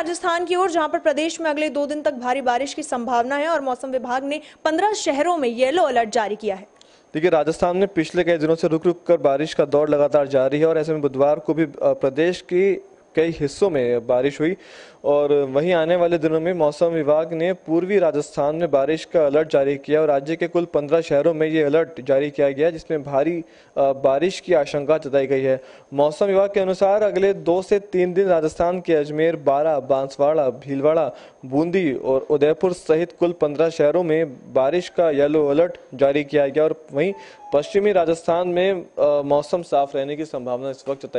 राजस्थान की ओर जहां पर प्रदेश में अगले दो दिन तक भारी बारिश की संभावना है और मौसम विभाग ने पंद्रह शहरों में येलो अलर्ट जारी किया है देखिए राजस्थान में पिछले कई दिनों से रुक रुक कर बारिश का दौर लगातार जारी है और ऐसे में बुधवार को भी प्रदेश की कई हिस्सों में बारिश हुई और वहीं आने वाले दिनों में मौसम विभाग ने पूर्वी राजस्थान में बारिश का अलर्ट जारी किया और राज्य के कुल पंद्रह शहरों में ये अलर्ट जारी किया गया जिसमें भारी बारिश की आशंका जताई गई है मौसम विभाग के अनुसार अगले दो से तीन दिन राजस्थान के अजमेर बारा बांसवाड़ा भीलवाड़ा बूंदी और उदयपुर सहित कुल पंद्रह शहरों में बारिश का येलो अलर्ट जारी किया गया और वहीं पश्चिमी राजस्थान में मौसम साफ रहने की संभावना इस वक्त जताई